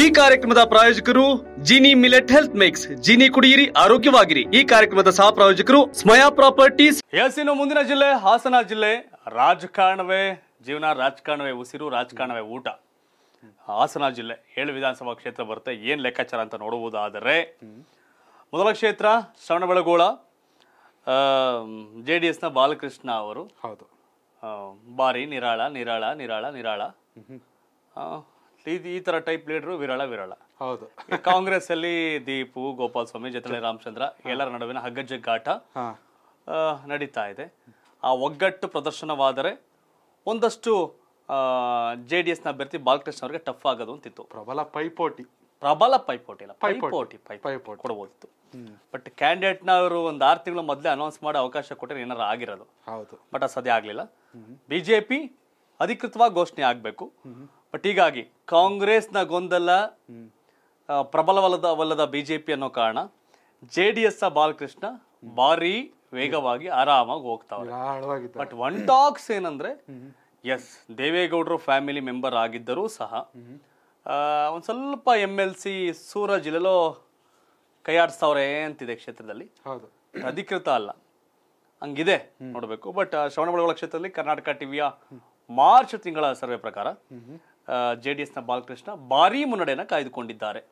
ಈ ಕಾರ್ಯಕ್ರಮದ ಪ್ರಾಯೋಜಕರು Jini millet health mix Jini ಕುಡಿಯಿರಿ ಆರೋಗ್ಯವಾಗಿರಿ ಈ ಕಾರ್ಯಕ್ರಮದ ಸಹ ಪ್ರಾಯೋಜಕರು ಸ್ಮಯಾ ಪ್ರಾಪರ್ಟೀಸ್ ಎಸ್ ಮುಂದಿನ ಜಿಲ್ಲೆ ಹಾಸನ ಜಿಲ್ಲೆ ರಾಜಕಾರಣವೇ ಜೀವನ ರಾಜಕಾರಣವೇ ಉಸಿರು ರಾಜಕಾರಣವೇ ಊಟ ಹಾಸನ ಜಿಲ್ಲೆ ಏಳು ವಿಧಾನಸಭಾ ಕ್ಷೇತ್ರ ಬರುತ್ತೆ ಏನ್ ಲೆಕ್ಕಾಚಾರ ಅಂತ ನೋಡುವುದಾದರೆ ಮೊದಲ ಕ್ಷೇತ್ರ ಶ್ರವಣಬೆಳಗೋಳ ಜೆ ಡಿ ನ ಬಾಲಕೃಷ್ಣ ಅವರು ಹೌದು ಬಾರಿ ನಿರಾಳ ನಿರಾಳ ನಿರಾಳ ನಿರಾಳ ಈ ತರ ಟೈಪ್ ಲೀಡರ್ ವಿರಳ ವಿರಳ ಹೌದು ಕಾಂಗ್ರೆಸ್ ಅಲ್ಲಿ ದೀಪು ಗೋಪಾಲ್ ಸ್ವಾಮಿ ಜತನೆ ರಾಮಚಂದ್ರ ಎಲ್ಲರ ನಡುವಿನ ಹಗ್ಗಜಗ್ಗಾಟ ನಡೀತಾ ಇದೆ ಆ ಒಗ್ಗಟ್ಟು ಪ್ರದರ್ಶನವಾದರೆ ಒಂದಷ್ಟು ಜೆ ಡಿ ಎಸ್ನ ಅಭ್ಯರ್ಥಿ ಬಾಲಕೃಷ್ಣ ಅವರಿಗೆ ಟಫ್ ಆಗೋದು ಅಂತಿತ್ತು ಪ್ರಬಲ ಪೈಪೋಟಿ ಪ್ರಬಲ ಪೈಪೋಟಿ ಇಲ್ಲ ಪೈಪೋಟಿ ಪೈಪೋಟಿ ಕೊಡ್ಬೋದಿತ್ತು ಬಟ್ ಕ್ಯಾಂಡಿಡೇಟ್ನ ಅವರು ಒಂದು ಆರು ತಿಂಗಳು ಮೊದಲೇ ಅನೌನ್ಸ್ ಮಾಡೋ ಅವಕಾಶ ಕೊಟ್ಟರೆ ಏನಾರು ಆಗಿರೋದು ಹೌದು ಬಟ್ ಅದು ಸದ್ಯ ಆಗಲಿಲ್ಲ ಬಿಜೆಪಿ ಅಧಿಕೃತವಾಗಿ ಘೋಷಣೆ ಆಗಬೇಕು ಬಟ್ ಹೀಗಾಗಿ ಕಾಂಗ್ರೆಸ್ನ ಗೊಂದಲ ಪ್ರಬಲವಲ್ಲದ ಜೆ ಬಿಜೆಪಿ ಅನ್ನೋ ಕಾರಣ ಜೆ ಡಿ ಎಸ್ ಬಾಲಕೃಷ್ಣ ಭಾರಿ ವೇಗವಾಗಿ ಆರಾಮಾಗಿ ಹೋಗ್ತಾವೆ ಬಟ್ ಒನ್ ಟಾಕ್ಸ್ ಏನಂದ್ರೆ ಎಸ್ ದೇವೇಗೌಡರು ಫ್ಯಾಮಿಲಿ ಮೆಂಬರ್ ಆಗಿದ್ದರೂ ಸಹ ಒಂದ್ ಸ್ವಲ್ಪ ಎಂ ಎಲ್ ಸಿ ಸೂರಜ್ ಇಲ್ಲೆಲ್ಲೋ ಕೈಯಾಡಿಸ್ತಾವ್ರೆ ಅಂತಿದೆ ಕ್ಷೇತ್ರದಲ್ಲಿ ಅಧಿಕೃತ ಅಲ್ಲ ಹಂಗಿದೆ ನೋಡಬೇಕು ಬಟ್ ಶ್ರವಣಬೆಳಗೊಳ ಕ್ಷೇತ್ರದಲ್ಲಿ ಕರ್ನಾಟಕ ಟಿವಿಯ ಮಾರ್ಚ್ ತಿಂಗಳ ಸರ್ವೆ ಪ್ರಕಾರ ಜೆ ಡಿ ಎಸ್ನ ಬಾಲಕೃಷ್ಣ ಭಾರೀ ಮುನ್ನಡೆಯನ್ನು ಕಾಯ್ದುಕೊಂಡಿದ್ದಾರೆ